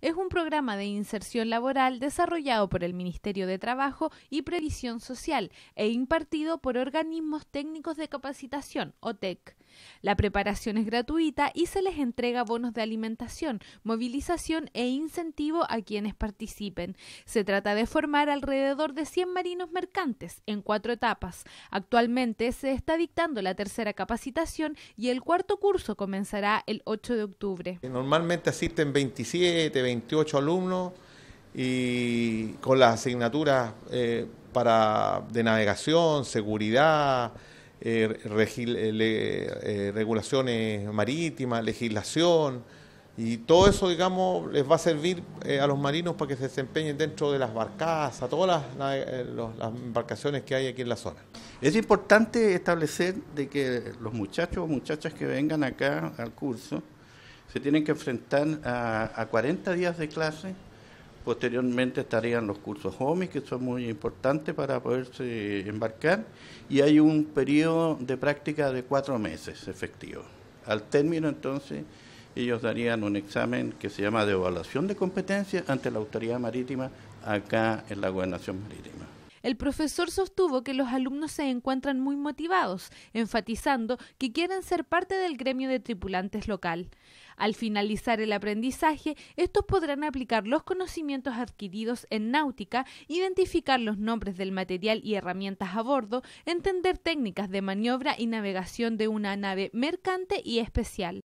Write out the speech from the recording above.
es un programa de inserción laboral desarrollado por el Ministerio de Trabajo y Previsión Social e impartido por organismos técnicos de capacitación, OTEC. La preparación es gratuita y se les entrega bonos de alimentación, movilización e incentivo a quienes participen. Se trata de formar alrededor de 100 marinos mercantes en cuatro etapas. Actualmente se está dictando la tercera capacitación y el cuarto curso comenzará el 8 de octubre. Eh, normalmente asisten 27, 28 alumnos y con las asignaturas eh, para, de navegación, seguridad, eh, eh, eh, regulaciones marítimas, legislación, y todo eso, digamos, les va a servir a los marinos para que se desempeñen dentro de las barcazas, todas las, embarcaciones que hay aquí en la zona. Es importante establecer de que los muchachos o muchachas que vengan acá al curso se tienen que enfrentar a, a 40 días de clase Posteriormente estarían los cursos homies, que son muy importantes para poderse embarcar, y hay un periodo de práctica de cuatro meses efectivo. Al término entonces ellos darían un examen que se llama de evaluación de competencia ante la autoridad marítima acá en la gobernación marítima. El profesor sostuvo que los alumnos se encuentran muy motivados, enfatizando que quieren ser parte del gremio de tripulantes local. Al finalizar el aprendizaje, estos podrán aplicar los conocimientos adquiridos en náutica, identificar los nombres del material y herramientas a bordo, entender técnicas de maniobra y navegación de una nave mercante y especial.